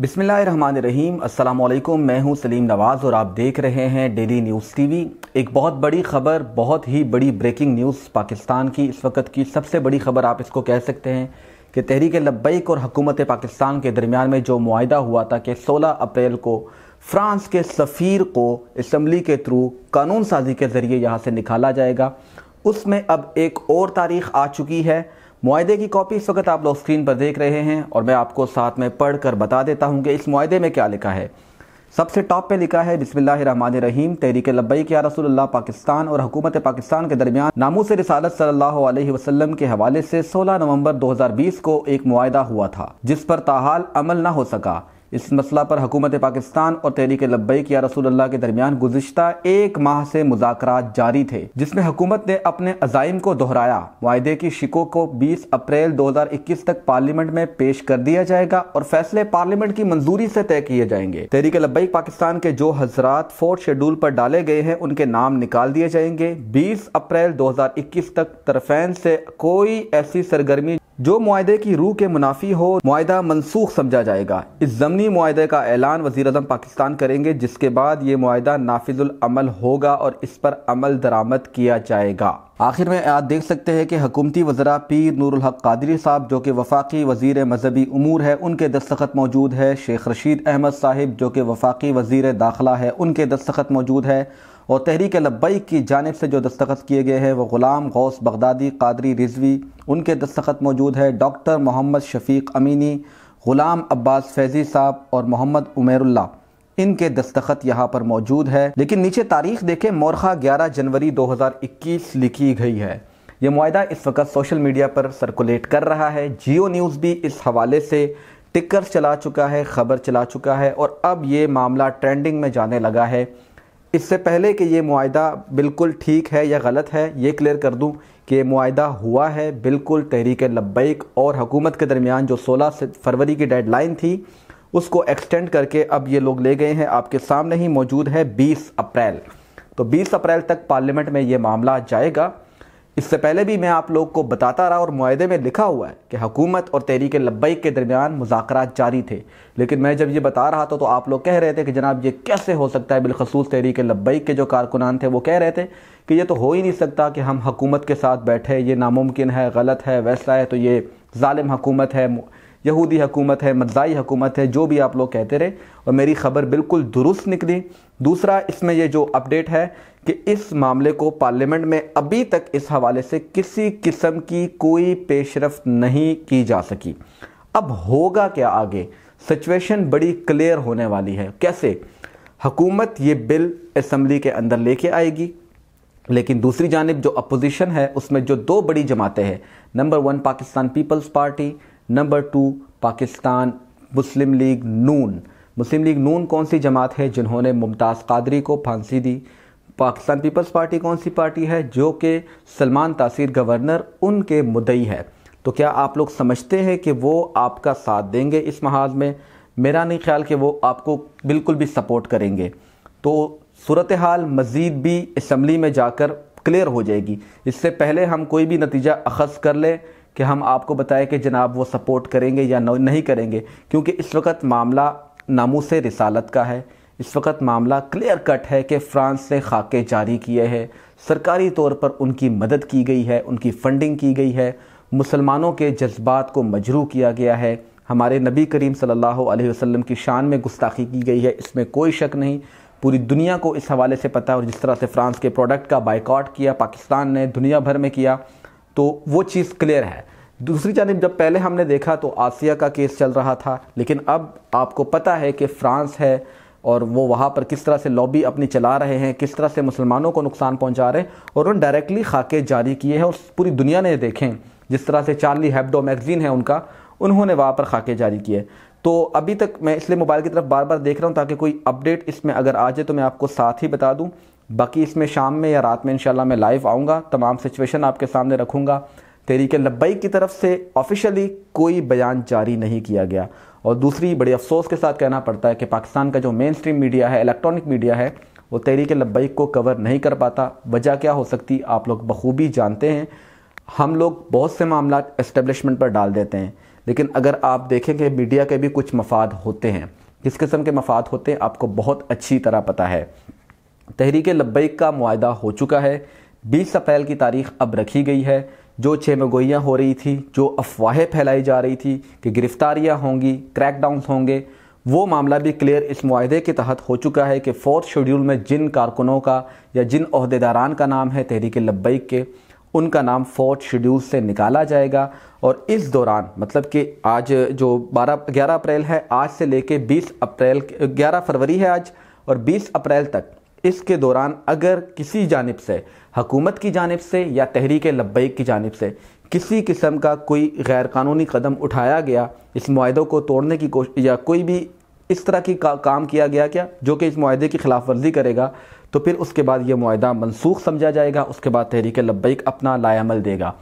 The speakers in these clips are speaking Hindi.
बिसमीम अल्लाम मैं हूं सलीम नवाज़ और आप देख रहे हैं डेली न्यूज़ टीवी एक बहुत बड़ी खबर बहुत ही बड़ी ब्रेकिंग न्यूज़ पाकिस्तान की इस वक्त की सबसे बड़ी खबर आप इसको कह सकते हैं कि तहरीक लब्बैक और हुकूमत पाकिस्तान के दरमियान में जो माहा हुआ था कि सोलह अप्रैल को फ्रांस के सफ़ीर को इसम्बली के थ्रू कानून साजी के ज़रिए यहाँ से निकाला जाएगा उसमें अब एक और तारीख आ चुकी है माहे की कॉपी इस वक्त आप लोग स्क्रीन पर देख रहे हैं और मैं आपको साथ में पढ़ कर बता देता हूँ कि इस माहे में क्या लिखा है सबसे टॉप पे लिखा है बिस्मिल्लाहमान रहीम तहरीक लब्बई के रसूलुल्लाह पाकिस्तान और हुकूमत पाकिस्तान के दरमियान नामूस रसालत सल्लल्लाहु अलैहि वसल्लम के हवाले से 16 नवंबर 2020 को एक मुआदा हुआ था जिस पर ताहाल अमल न हो सका इस मसला पर हुकूमत पाकिस्तान और तहरीक लब्बई या रसूल के दरमियान गुजशत एक माह से मुजाकर जारी थे जिसमें हुकूमत ने अपने अजाइम को दोहराया वायदे की शिको को 20 अप्रैल 2021 तक पार्लियामेंट में पेश कर दिया जाएगा और फैसले पार्लियामेंट की मंजूरी से तय किए जाएंगे तहरीक लब्बैक पाकिस्तान के जो हजरात फोर्थ शेड्यूल पर डाले गए हैं उनके नाम निकाल दिए जाएंगे बीस अप्रैल दो तक तरफेन से कोई ऐसी सरगर्मी जो माहे की रूह के मुनाफी हो माहा मनसूख समझा जाएगा इस ज़मनी माहे का ऐलान वजी अजम पाकिस्तान करेंगे जिसके बाद ये माहा नाफिजुलमल होगा और इस पर अमल दरामद किया जाएगा आखिर में आप देख सकते हैं कि हकूमती वजरा पीर नूरह कादरी साहब जो कि वफाकी वजीर मजहबी अमूर है उनके दस्तखत मौजूद है शेख रशीद अहमद साहिब जो कि वफाकी वजीर दाखिला है उनके दस्तखत मौजूद है और तहरीक लब्बई की जानब से जो दस्तखत किए गए हैं वह ग़ुलाम गौस बगदादी कादरी रिजवी उनके दस्तखत मौजूद है डॉक्टर मोहम्मद शफीक अमीनी ग़ुलाम अब्बास फैज़ी साहब और मोहम्मद उमेरुल्ला इनके दस्तखत यहाँ पर मौजूद है लेकिन नीचे तारीख देखें मोरखा ग्यारह जनवरी 2021 लिखी गई है यह माहा इस वक्त सोशल मीडिया पर सर्कुलेट कर रहा है जियो न्यूज़ भी इस हवाले से टिकर चला चुका है खबर चला चुका है और अब ये मामला ट्रेंडिंग में जाने लगा है इससे पहले कि ये माहा बिल्कुल ठीक है या गलत है ये क्लियर कर दूँ कि ये माहा हुआ है बिल्कुल तहरीक लब्बैक और हुकूमत के दरमियान जो 16 फरवरी की डेडलाइन थी उसको एक्सटेंड करके अब ये लोग ले गए हैं आपके सामने ही मौजूद है 20 अप्रैल तो 20 अप्रैल तक पार्लियामेंट में ये मामला जाएगा इससे पहले भी मैं आप लोग को बताता रहा और माहे में लिखा हुआ है कि हुकूमत और तहरीक लब्बई के दरमियान मुजाकर जारी थे लेकिन मैं जब ये बता रहा था तो आप लोग कह रहे थे कि जनाब ये कैसे हो सकता है बिलखसूस तहरीक लब्बई के जो कारकुनान थे वो कह रहे थे कि ये तो हो ही नहीं सकता कि हम हकूमत के साथ बैठे ये नामुमकिन है गलत है वैसा है तो ये ालिम हकूमत है यहूदी हकूमत है मद्दाई हकूमत है जो भी आप लोग कहते रहे और मेरी खबर बिल्कुल दुरुस्त निकली दूसरा इसमें यह जो अपडेट है कि इस मामले को पार्लियामेंट में अभी तक इस हवाले से किसी किस्म की कोई पेशरफ नहीं की जा सकी अब होगा क्या आगे सिचुएशन बड़ी क्लियर होने वाली है कैसे हकूमत ये बिल असम्बली के अंदर लेके आएगी लेकिन दूसरी जानब जो अपोजिशन है उसमें जो दो बड़ी जमातें हैं number one Pakistan Peoples Party number two Pakistan Muslim League Noon Muslim League Noon कौन सी जमात है जिन्होंने मुमताज़ कादरी को फांसी दी पाकिस्तान पीपल्स पार्टी कौन सी पार्टी है जो कि सलमान तासीर गवर्नर उनके मुदई है तो क्या आप लोग समझते हैं कि वो आपका साथ देंगे इस महाज में मेरा नहीं ख्याल कि वो आपको बिल्कुल भी सपोर्ट करेंगे तो सूरत हाल मज़ीद भी इसम्बली में जाकर क्लियर हो जाएगी इससे पहले हम कोई भी नतीजा अखज़ कर लें कि हम आपको बताएं कि जनाब वो सपोर्ट करेंगे या नहीं करेंगे क्योंकि इस वक्त मामला से रिसालत का है इस वक्त मामला क्लियर कट है कि फ्रांस ने खाके जारी किए हैं सरकारी तौर पर उनकी मदद की गई है उनकी फंडिंग की गई है मुसलमानों के जज्बात को मजरू किया गया है हमारे नबी करीम सल्लल्लाहु अलैहि वसल्लम की शान में गुस्ताखी की गई है इसमें कोई शक नहीं पूरी दुनिया को इस हवाले से पता और जिस तरह से फ्रांस के प्रोडक्ट का बाइकआउट किया पाकिस्तान ने दुनिया भर में किया तो वो चीज़ क्लियर है दूसरी जानब जब पहले हमने देखा तो आसिया का केस चल रहा था लेकिन अब आपको पता है कि फ्रांस है और वो वहाँ पर किस तरह से लॉबी अपनी चला रहे हैं किस तरह से मुसलमानों को नुकसान पहुँचा रहे हैं और उन्होंने डायरेक्टली खाके जारी किए हैं और पूरी दुनिया ने देखें जिस तरह से चार्ली हैपडो मैगज़ीन है उनका उन्होंने वहाँ पर खाके जारी किए तो अभी तक मैं इसलिए मोबाइल की तरफ बार बार देख रहा हूँ ताकि कोई अपडेट इसमें अगर आ जाए तो मैं आपको साथ ही बता दूँ बाकी इसमें शाम में या रात में इंशाल्लाह मैं लाइव आऊँगा तमाम सिचुएशन आपके सामने रखूँगा तहरीक लब्बई की तरफ से ऑफिशियली कोई बयान जारी नहीं किया गया और दूसरी बड़े अफसोस के साथ कहना पड़ता है कि पाकिस्तान का जो मेन स्ट्रीम मीडिया है इलेक्ट्रॉनिक मीडिया है वो तहरीक लब्बई को कवर नहीं कर पाता वजह क्या हो सकती आप लोग बखूबी जानते हैं हम लोग बहुत से मामला इस्टेब्लिशमेंट पर डाल देते हैं लेकिन अगर आप देखें कि मीडिया के भी कुछ मफाद होते हैं किस किस्म के मफाद होते हैं आपको बहुत अच्छी तरह पता है तहरीक लब्बैक का माहा हो चुका है बीस अप्रैल की तारीख अब रखी गई है जो छेमगोइयाँ हो रही थी जो अफवाहें फैलाई जा रही थी कि गिरफ्तारियाँ होंगी क्रैकडाउन होंगे वो मामला भी क्लियर इस माहे के तहत हो चुका है कि फोर्थ शेड्यूल में जिन कारकुनों का या जिन अहदेदारान का नाम है तहरीक लब्बैक के उनका नाम फोर्थ शेड्यूल से निकाला जाएगा और इस दौरान मतलब कि आज जो 12 11 अप्रैल है आज से लेके 20 अप्रैल 11 फरवरी है आज और 20 अप्रैल तक इसके दौरान अगर किसी जानब से हकूमत की जानब से या तहरीक लब्बई की जानब से किसी किस्म का कोई गैरकानूनी कदम उठाया गया इस माहे को तोड़ने की कोशिश या कोई भी इस तरह की का, काम किया गया क्या जो कि इस माहे की खिलाफ वर्जी करेगा तो फिर उसके बाद यह माह मनसूख समझा जाएगा उसके बाद तहरीक लब्बैक अपना लायामल देगा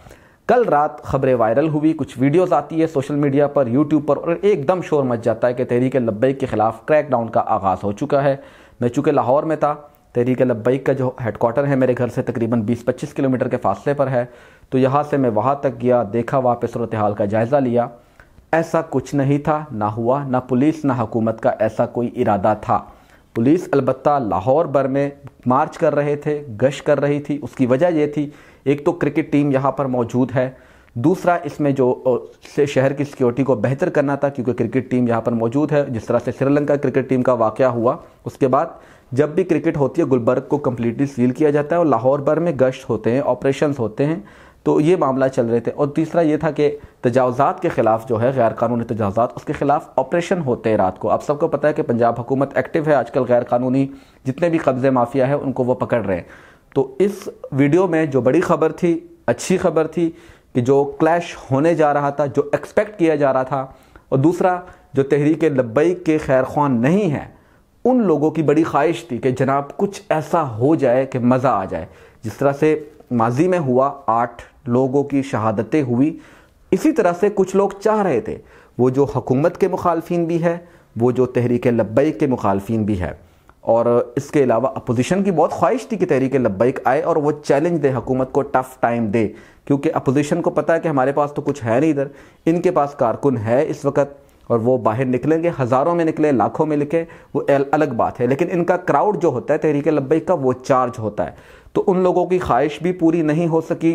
कल रात खबरें वायरल हुई कुछ वीडियोस आती है सोशल मीडिया पर यूट्यूब पर और एकदम शोर मच जाता है कि तहरीक लब्बई के ख़िलाफ़ क्रैकडाउन का आगाज़ हो चुका है मैं चूँकि लाहौर में था तहरीक लब्बई का जो हेडकोार्टर है मेरे घर से तकरीबन 20-25 किलोमीटर के फासले पर है तो यहाँ से मैं वहाँ तक गया देखा वहाँ पर सूरत हाल का जायज़ा लिया ऐसा कुछ नहीं था ना हुआ ना पुलिस ना हुकूमत का ऐसा कोई इरादा था पुलिस अलबत् लाहौर भर में मार्च कर रहे थे गश्त कर रही थी उसकी वजह यह थी एक तो क्रिकेट टीम यहाँ पर मौजूद है दूसरा इसमें जो शहर की सिक्योरिटी को बेहतर करना था क्योंकि क्रिकेट टीम यहाँ पर मौजूद है जिस तरह से श्रीलंका क्रिकेट टीम का वाक़ हुआ उसके बाद जब भी क्रिकेट होती है गुलबर्ग को कम्प्लीटली सील किया जाता है और लाहौर भर में गश्त होते हैं ऑपरेशन होते हैं तो ये मामला चल रहे थे और तीसरा ये था कि तजावज़ात के ख़िलाफ़ जो है गैर कानूनी तजावज़ात उसके ख़िलाफ़ ऑपरेशन होते हैं रात को आप सबको पता है कि पंजाब हुकूमत एक्टिव है आजकल गैर कानूनी जितने भी कब्ज़े माफिया है उनको वो पकड़ रहे हैं तो इस वीडियो में जो बड़ी खबर थी अच्छी खबर थी कि जो क्लैश होने जा रहा था जो एक्सपेक्ट किया जा रहा था और दूसरा जो तहरीक लब्बई के खैर खान नहीं हैं उन लोगों की बड़ी ख्वाहिश थी कि जनाब कुछ ऐसा हो जाए कि मज़ा आ जाए जिस तरह से माजी में हुआ आठ लोगों की शहादतें हुई इसी तरह से कुछ लोग चाह रहे थे वो जो हकूमत के मुखालफी भी है वो जो तहरीक लब्बई के मुखालफी भी है और इसके अलावा अपोजिशन की बहुत ख्वाहिश थी कि तहरीक लब्बैक आए और वो चैलेंज दे हुकूमत को टफ टाइम दे क्योंकि अपोजिशन को पता है कि हमारे पास तो कुछ है नहीं इधर इनके पास कारकुन है इस वक्त और वो बाहर निकलेंगे हज़ारों में निकले लाखों में निकले वो अलग बात है लेकिन इनका क्राउड जो होता है तहरीक लब्बैक का वो चार्ज होता है तो उन लोगों की ख्वाहिश भी पूरी नहीं हो सकी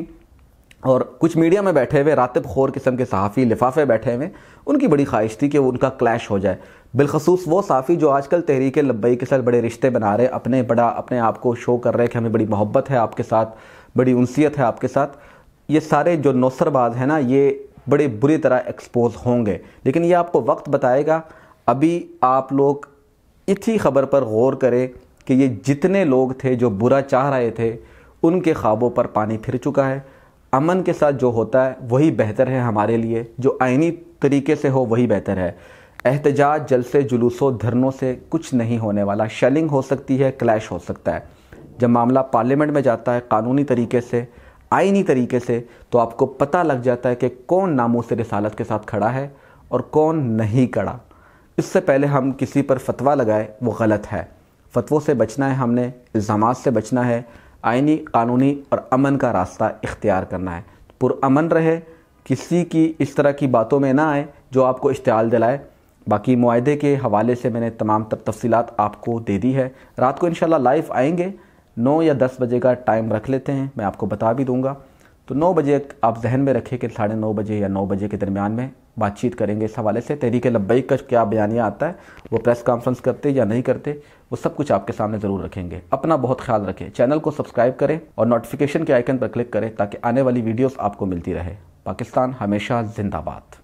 और कुछ मीडिया में बैठे हुए रातब खोर किस्म के सहाफ़ी लिफाफे बैठे हुए उनकी बड़ी ख्वाहिश थी कि उनका क्लैश हो जाए बिलखसूस वो साफ़ी जो आजकल तहरीक लब्बई के साथ बड़े रिश्ते बना रहे अपने बड़ा अपने आप को शो कर रहे हैं कि हमें बड़ी मोहब्बत है आपके साथ बड़ी उनसीत है आपके साथ ये सारे जो नौसरबाज हैं ना ये बड़े बुरी तरह एक्सपोज होंगे लेकिन ये आपको वक्त बताएगा अभी आप लोग इसी खबर पर गौर करें कि ये जितने लोग थे जो बुरा चाह रहे थे उनके ख्वाबों पर पानी फिर चुका है अमन के साथ जो होता है वही बेहतर है हमारे लिए जो आइनी तरीके से हो वही बेहतर है एहतजाज जलसे जुलूसों धरनों से कुछ नहीं होने वाला शेलिंग हो सकती है क्लैश हो सकता है जब मामला पार्लियामेंट में जाता है कानूनी तरीके से आइनी तरीके से तो आपको पता लग जाता है कि कौन नामों से रसालत के साथ खड़ा है और कौन नहीं खड़ा इससे पहले हम किसी पर फतवा लगाए वो गलत है फतवों से बचना है हमने इल्ज़ाम से बचना है आइनी कानूनी और अमन का रास्ता इख्तियार करना है पुरान रहे किसी की इस तरह की बातों में ना आए जो आपको इश्तल दिलाए बाकी माहदे के हवाले से मैंने तमाम तर तफसीत आपको दे दी है रात को इन लाइव आएंगे नौ या दस बजे का टाइम रख लेते हैं मैं आपको बता भी दूंगा तो नौ बजे आप जहन में रखें कि साढ़े नौ बजे या नौ बजे के दरमियान में बातचीत करेंगे इस हवाले से तहरीक लब्बैक का क्या बयानिया आता है वो प्रेस कॉन्फ्रेंस करते या नहीं करते वो सब कुछ आपके सामने ज़रूर रखेंगे अपना बहुत ख्याल रखें चैनल को सब्सक्राइब करें और नोटिफिकेशन के आइकन पर क्लिक करें ताकि आने वाली वीडियोस आपको मिलती रहे पाकिस्तान हमेशा जिंदाबाद